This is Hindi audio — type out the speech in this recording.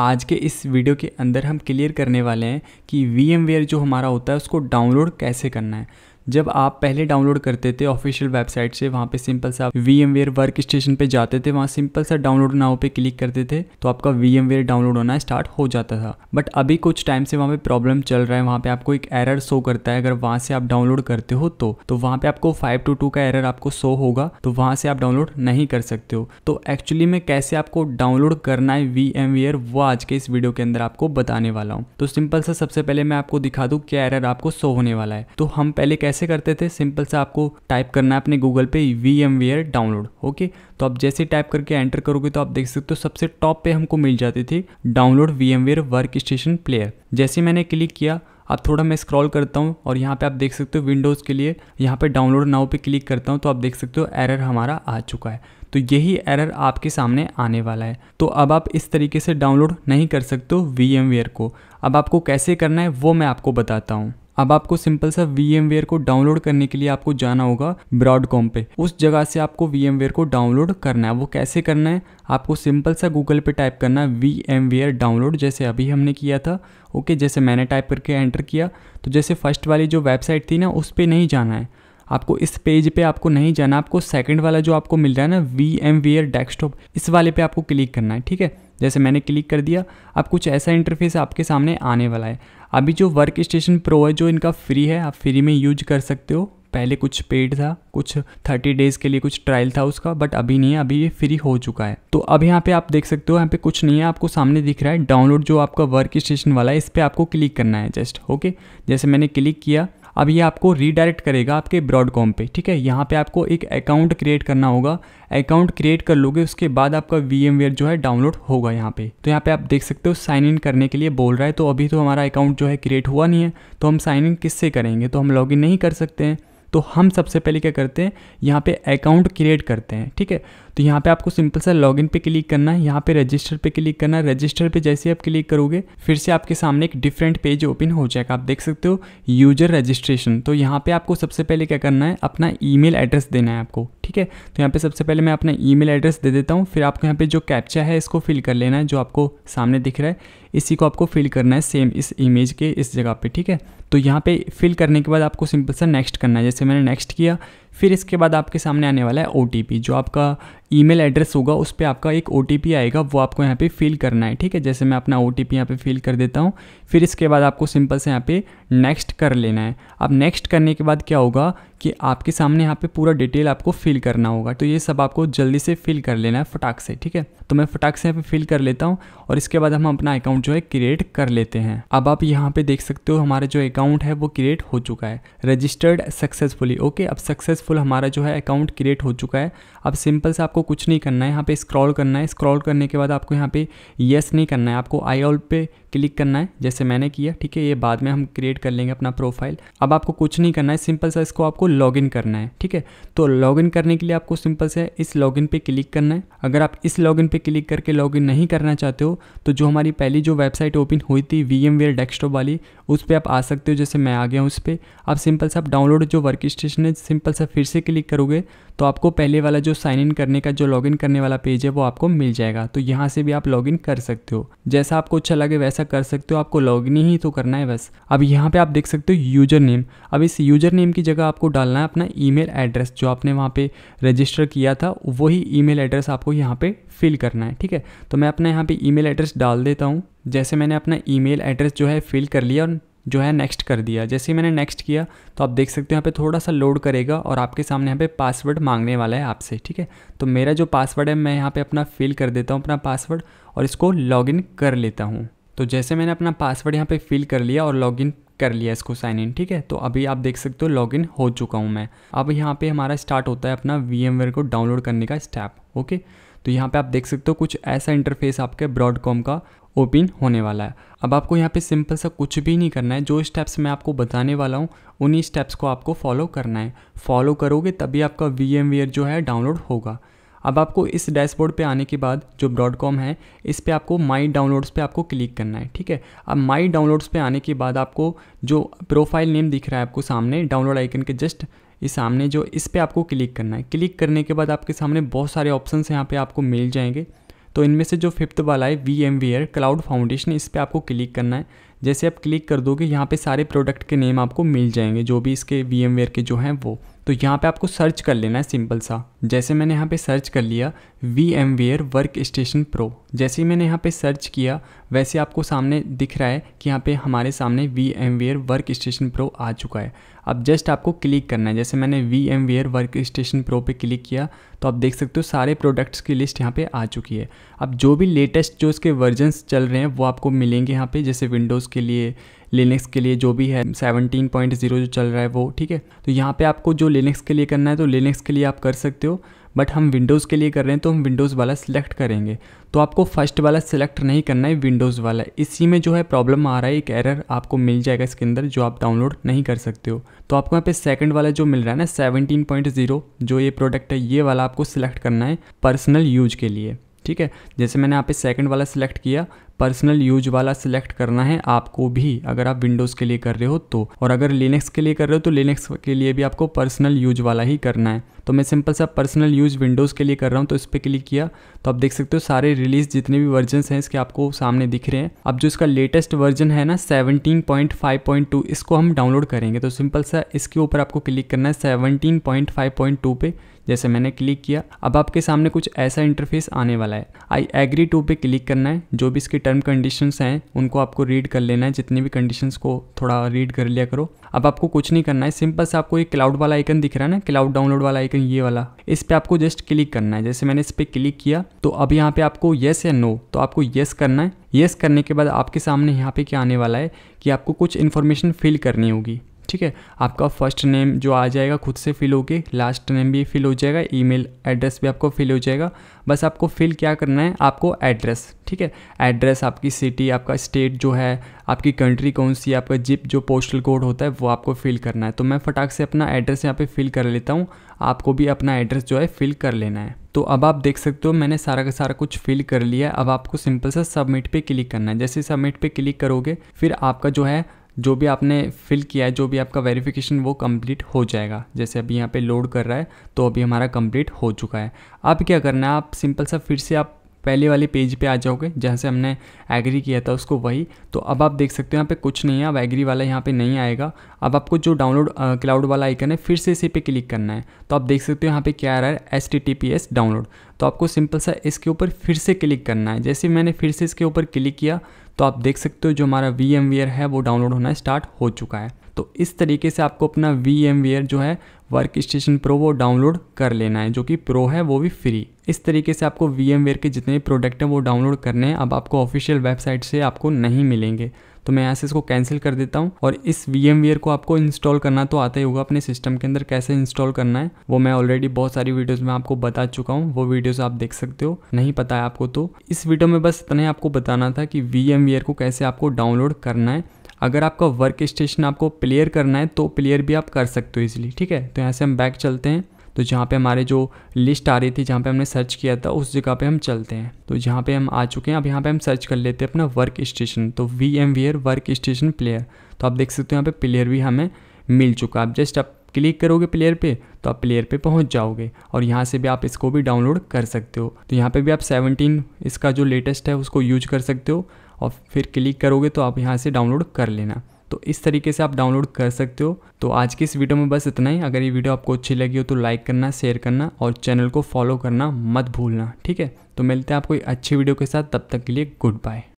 आज के इस वीडियो के अंदर हम क्लियर करने वाले हैं कि वी जो हमारा होता है उसको डाउनलोड कैसे करना है जब आप पहले डाउनलोड करते थे ऑफिशियल वेबसाइट से वहाँ पे सिंपल सा VMware workstation पे जाते थे वहाँ सिंपल सा डाउनलोड नाव पे क्लिक करते थे तो आपका वी एम वेयर डाउनलोड होना स्टार्ट हो जाता था बट अभी कुछ टाइम से वहाँ पे प्रॉब्लम चल रहा है वहाँ पे आपको एक एरर शो करता है अगर वहाँ से आप डाउनलोड करते हो तो, तो वहाँ पे आपको फाइव टू टू का एरर आपको शो होगा तो वहाँ से आप डाउनलोड नहीं कर सकते हो तो एक्चुअली में कैसे आपको डाउनलोड करना है वी एम वेयर वो आज के इस वीडियो के अंदर आपको बताने वाला हूँ तो सिंपल सा सबसे पहले मैं आपको दिखा दूँ क्या एरर आपको शो होने वाला है तो हम पहले कैसे कैसे करते थे सिंपल से आपको टाइप करना है अपने गूगल पे वी एम डाउनलोड ओके तो आप जैसे टाइप करके एंटर करोगे तो आप देख सकते हो सबसे टॉप पे हमको मिल जाती थी download V M workstation player जैसे मैंने क्लिक किया अब थोड़ा मैं स्क्रॉल करता हूँ और यहाँ पे आप देख सकते हो विंडोज़ के लिए यहाँ पे डाउनलोड नाउ पे क्लिक करता हूँ तो आप देख सकते हो एरर हमारा आ चुका है तो यही एरर आपके सामने आने वाला है तो अब आप इस तरीके से डाउनलोड नहीं कर सकते हो वी को अब आपको कैसे करना है वो मैं आपको बताता हूँ अब आपको सिंपल सा वी को डाउनलोड करने के लिए आपको जाना होगा ब्रॉडकॉम पे उस जगह से आपको वी को डाउनलोड करना है वो कैसे करना है आपको सिंपल सा गूगल पे टाइप करना है वी डाउनलोड जैसे अभी हमने किया था ओके जैसे मैंने टाइप करके एंटर किया तो जैसे फर्स्ट वाली जो वेबसाइट थी ना उस पर नहीं जाना है आपको इस पेज पे आपको नहीं जाना आपको सेकंड वाला जो आपको मिल रहा है ना वी एम वी डेस्कटॉप इस वाले पे आपको क्लिक करना है ठीक है जैसे मैंने क्लिक कर दिया अब कुछ ऐसा इंटरफेस आपके सामने आने वाला है अभी जो वर्क स्टेशन प्रो है जो इनका फ्री है आप फ्री में यूज कर सकते हो पहले कुछ पेड था कुछ थर्टी डेज़ के लिए कुछ ट्रायल था उसका बट अभी नहीं है अभी ये फ्री हो चुका है तो अब यहाँ पे आप देख सकते हो यहाँ पे कुछ नहीं है आपको सामने दिख रहा है डाउनलोड जो आपका वर्क स्टेशन वाला है इस पर आपको क्लिक करना है जस्ट ओके जैसे मैंने क्लिक किया अब ये आपको रीडायरेक्ट करेगा आपके ब्रॉडकॉम पे ठीक है यहाँ पे आपको एक अकाउंट क्रिएट करना होगा अकाउंट क्रिएट कर लोगे उसके बाद आपका वी जो है डाउनलोड होगा यहाँ पे तो यहाँ पे आप देख सकते हो साइन इन करने के लिए बोल रहा है तो अभी तो हमारा अकाउंट जो है क्रिएट हुआ नहीं है तो हम साइन इन किससे करेंगे तो हम लॉग नहीं कर सकते हैं तो हम सबसे पहले क्या करते हैं यहाँ पे अकाउंट क्रिएट करते हैं ठीक है तो यहाँ पे आपको सिंपल सा लॉगिन पे क्लिक करना है यहाँ पे रजिस्टर पे क्लिक करना है रजिस्टर पे जैसे आप क्लिक करोगे फिर से आपके सामने एक डिफरेंट पेज ओपन हो जाएगा आप देख सकते हो यूजर रजिस्ट्रेशन तो यहाँ पे आपको सबसे पहले क्या करना है अपना ईमेल एड्रेस देना है आपको ठीक है तो यहाँ पे सबसे पहले मैं अपना ईमेल एड्रेस दे देता हूँ फिर आपको यहाँ पे जो कैप्चा है इसको फिल कर लेना है जो आपको सामने दिख रहा है इसी को आपको फिल करना है सेम इस इमेज के इस जगह पे ठीक है तो यहाँ पे फिल करने के बाद आपको सिंपल सा नेक्स्ट करना है जैसे मैंने नेक्स्ट किया फिर इसके बाद आपके सामने आने वाला है ओ जो आपका ईमेल एड्रेस होगा उस पर आपका एक ओ आएगा वो आपको यहाँ पे फिल करना है ठीक है जैसे मैं अपना ओ टी यहाँ पर फिल कर देता हूँ फिर इसके बाद आपको सिंपल से यहाँ पे नेक्स्ट कर लेना है अब नेक्स्ट करने के बाद क्या होगा कि आपके सामने यहाँ पे पूरा डिटेल आपको फिल करना होगा तो ये सब आपको जल्दी से फिल कर लेना है फटाक से ठीक है तो मैं फटाक से यहाँ पे फिल कर लेता हूँ और इसके बाद हम अपना अकाउंट जो है क्रिएट कर लेते हैं अब आप यहाँ पे देख सकते हो हमारा जो अकाउंट है वो क्रिएट हो चुका है रजिस्टर्ड सक्सेसफुली ओके अब सक्सेसफुल हमारा जो है अकाउंट क्रिएट हो चुका है अब सिंपल से आपको कुछ नहीं करना है यहाँ पे स्क्रॉल करना है स्क्रॉल करने के बाद आपको यहाँ पे यस नहीं करना है आपको आई ऑल पे क्लिक करना है जैसे मैंने किया ठीक है ये बाद में हम क्रिएट कर लेंगे अपना प्रोफाइल अब आपको कुछ नहीं करना है सिंपल सा इसको आपको लॉगिन करना है ठीक है तो लॉगिन करने के लिए आपको सिंपल से इस लॉगिन पे क्लिक करना है अगर आप इस लॉगिन पे क्लिक करके लॉगिन नहीं करना चाहते हो तो जो हमारी पहली जो वेबसाइट ओपन हुई थी वी एम वेयर डेस्कटॉप वाली उस पर आप आ सकते हो जैसे मैं आ गया हूँ उस पर आप सिंपल से आप डाउनलोड जो वर्क स्टेशन है सिंपल सा फिर से क्लिक करोगे तो आपको पहले वाला जो साइन इन करने का जो लॉगिन करने वाला पेज है वो आपको मिल जाएगा तो यहाँ से भी आप लॉगिन कर सकते हो जैसा आपको अच्छा लगे वैसा कर सकते हो आपको लॉगिन ही तो करना है बस अब यहाँ पे आप देख सकते हो यूजर नेम अब इस यूजर नेम की जगह आपको डालना है अपना मेल एड्रेस जो आपने वहाँ पर रजिस्टर किया था वही मेल एड्रेस आपको यहाँ पर फिल करना है ठीक है तो मैं अपना यहाँ ई मेल एड्रेस डाल देता हूँ जैसे मैंने अपना ईमेल एड्रेस जो है फिल कर लिया और जो है नेक्स्ट कर दिया जैसे ही मैंने नेक्स्ट किया तो आप देख सकते हो यहाँ पे थोड़ा सा लोड करेगा और आपके सामने यहाँ पे पासवर्ड मांगने वाला है आपसे ठीक है तो मेरा जो पासवर्ड है मैं यहाँ पे अपना फिल कर देता हूँ अपना पासवर्ड और इसको लॉगिन कर लेता हूँ तो जैसे मैंने अपना पासवर्ड यहाँ पे फिल कर लिया और लॉगिन कर लिया इसको साइन इन ठीक है तो अभी आप देख सकते हो लॉगिन हो चुका हूँ मैं अब यहाँ पे हमारा स्टार्ट होता है अपना वी को डाउनलोड करने का स्टैप ओके तो यहाँ पे आप देख सकते हो कुछ ऐसा इंटरफेस आपके ब्रॉडकॉम का ओपन होने वाला है अब आपको यहाँ पे सिंपल सा कुछ भी नहीं करना है जो स्टेप्स मैं आपको बताने वाला हूँ उन्हीं स्टेप्स को आपको फॉलो करना है फॉलो करोगे तभी आपका वी जो है डाउनलोड होगा अब आपको इस डैशबोर्ड पे आने के बाद जो ब्रॉड कॉम है इस पर आपको माई डाउनलोड्स पे आपको क्लिक करना है ठीक है अब माई डाउनलोड्स पे आने के बाद आपको जो प्रोफाइल नेम दिख रहा है आपको सामने डाउनलोड आइकन के जस्ट ये सामने जो इस पर आपको क्लिक करना है क्लिक करने के बाद आपके सामने बहुत सारे ऑप्शन यहाँ पर आपको मिल जाएंगे तो इनमें से जो फिफ्थ वाला है VMware cloud foundation इस पर आपको क्लिक करना है जैसे आप क्लिक कर दोगे यहाँ पे सारे प्रोडक्ट के नेम आपको मिल जाएंगे जो भी इसके वी एम वेयर के जो हैं वो तो यहाँ पे आपको सर्च कर लेना है सिंपल सा जैसे मैंने यहाँ पे सर्च कर लिया VMware workstation pro जैसे ही मैंने यहाँ पे सर्च किया वैसे आपको सामने दिख रहा है कि यहाँ पे हमारे सामने VMware workstation pro आ चुका है अब जस्ट आपको क्लिक करना है जैसे मैंने VMware workstation pro पे क्लिक किया तो आप देख सकते हो सारे प्रोडक्ट्स की लिस्ट यहाँ पे आ चुकी है अब जो भी लेटेस्ट जो इसके वर्जन्स चल रहे हैं वो आपको मिलेंगे यहाँ पे जैसे विंडोज़ के लिए लिनक्स के लिए जो भी है 17.0 जो चल रहा है वो ठीक है तो यहाँ पे आपको जो लिनक्स के लिए करना है तो लिनक्स के लिए आप कर सकते हो बट हम विंडोज़ के लिए कर रहे हैं तो हम विंडोज़ वाला सिलेक्ट करेंगे तो आपको फर्स्ट वाला सिलेक्ट नहीं करना है विंडोज़ वाला इसी में जो है प्रॉब्लम आ रहा है एक एरर आपको मिल जाएगा इसके अंदर जो आप डाउनलोड नहीं कर सकते हो तो आपको यहाँ पे सेकंड वाला जो मिल रहा है ना सेवनटीन जो ये प्रोडक्ट है ये वाला आपको सिलेक्ट करना है पर्सनल यूज के लिए ठीक है जैसे मैंने यहाँ पे सेकंड वाला सिलेक्ट किया पर्सनल यूज वाला सिलेक्ट करना है आपको भी अगर आप विंडोज़ के लिए कर रहे हो तो और अगर लिनक्स के लिए कर रहे हो तो लिनक्स के लिए भी आपको पर्सनल यूज वाला ही करना है तो मैं सिंपल सा पर्सनल यूज विंडोज़ के लिए कर रहा हूँ तो इस पर क्लिक किया तो आप देख सकते हो सारे रिलीज जितने भी वर्जन हैं इसके आपको सामने दिख रहे हैं अब जो इसका लेटेस्ट वर्जन है ना सेवनटीन इसको हम डाउनलोड करेंगे तो सिंपल सा इसके ऊपर आपको क्लिक करना है सेवनटीन पे जैसे मैंने क्लिक किया अब आपके सामने कुछ ऐसा इंटरफेस आने वाला है आई एग्री टू पे क्लिक करना है जो भी इसकी टर्म कंडीशंस हैं उनको आपको रीड कर लेना है जितनी भी कंडीशंस को थोड़ा रीड कर लिया करो अब आपको कुछ नहीं करना है सिंपल से आपको एक क्लाउड वाला आइकन दिख रहा है ना क्लाउड डाउनलोड वाला आइकन ये वाला इस पर आपको जस्ट क्लिक करना है जैसे मैंने इस पर क्लिक किया तो अब यहाँ पे आपको येस या नो तो आपको येस करना है येस करने के बाद आपके सामने यहाँ पे क्या आने वाला है कि आपको कुछ इन्फॉर्मेशन फिल करनी होगी ठीक है आपका फर्स्ट नेम जो आ जाएगा खुद से फिल होगी लास्ट नेम भी फिल हो जाएगा ईमेल एड्रेस भी आपको फिल हो जाएगा बस आपको फिल क्या करना है आपको एड्रेस ठीक है एड्रेस आपकी सिटी आपका स्टेट जो है आपकी कंट्री कौन सी आपका जिप जो पोस्टल कोड होता है वो आपको फिल करना है तो मैं फटाक से अपना एड्रेस यहाँ पे फिल कर लेता हूँ आपको भी अपना एड्रेस जो है फिल कर लेना है तो अब आप देख सकते हो मैंने सारा का सारा कुछ फिल कर लिया है अब आपको सिंपल सा सबमिट पे क्लिक करना है जैसे सबमिट पे क्लिक करोगे फिर आपका जो है जो भी आपने फिल किया है जो भी आपका वेरिफिकेशन वो कंप्लीट हो जाएगा जैसे अभी यहाँ पे लोड कर रहा है तो अभी हमारा कंप्लीट हो चुका है अब क्या करना है आप सिंपल सा फिर से आप पहले वाले पेज पे आ जाओगे जहाँ से हमने एग्री किया था उसको वही तो अब आप देख सकते हो यहाँ पे कुछ नहीं है अब एग्री वाला यहाँ पे नहीं आएगा अब आपको जो डाउनलोड क्लाउड वाला आइकन है फिर से इसी पे क्लिक करना है तो आप देख सकते हो यहाँ पे क्या आ रहा है S T T P S download तो आपको सिंपल सा इसके ऊपर फिर से क्लिक करना है जैसे मैंने फिर से इसके ऊपर क्लिक किया तो आप देख सकते हो जो हमारा वी एम वी है वो डाउनलोड होना स्टार्ट हो चुका है तो इस तरीके से आपको अपना वी एम जो है वर्क स्टेशन प्रो वो डाउनलोड कर लेना है जो कि प्रो है वो भी फ्री इस तरीके से आपको वी एम के जितने भी प्रोडक्ट हैं वो डाउनलोड करने हैं अब आपको ऑफिशियल वेबसाइट से आपको नहीं मिलेंगे तो मैं यहाँ से इसको कैंसिल कर देता हूँ और इस वी को आपको इंस्टॉल करना तो आता ही होगा अपने सिस्टम के अंदर कैसे इंस्टॉल करना है वो मैं ऑलरेडी बहुत सारी वीडियोस में आपको बता चुका हूँ वो वीडियोस आप देख सकते हो नहीं पता है आपको तो इस वीडियो में बस इतना ही आपको बताना था कि वी को कैसे आपको डाउनलोड करना है अगर आपका वर्क स्टेशन आपको प्लेयर करना है तो प्लेयर भी आप कर सकते हो इसलिए ठीक है तो यहाँ से हम बैक चलते हैं तो जहाँ पे हमारे जो लिस्ट आ रही थी जहाँ पे हमने सर्च किया था उस जगह पे हम चलते हैं तो जहाँ पे हम आ चुके हैं अब यहाँ पे हम सर्च कर लेते हैं अपना वर्क स्टेशन तो VMware workstation player तो आप देख सकते हो यहाँ पे प्लेयर भी हमें मिल चुका आप जस्ट आप क्लिक करोगे प्लेयर पे तो आप प्लेयर पे पहुँच जाओगे और यहाँ से भी आप इसको भी डाउनलोड कर सकते हो तो यहाँ पर भी आप सेवनटीन इसका जो लेटेस्ट है उसको यूज कर सकते हो और फिर क्लिक करोगे तो आप यहाँ से डाउनलोड कर लेना तो इस तरीके से आप डाउनलोड कर सकते हो तो आज की इस वीडियो में बस इतना ही अगर ये वीडियो आपको अच्छी लगी हो तो लाइक करना शेयर करना और चैनल को फॉलो करना मत भूलना ठीक है तो मिलते हैं आपको अच्छी वीडियो के साथ तब तक के लिए गुड बाय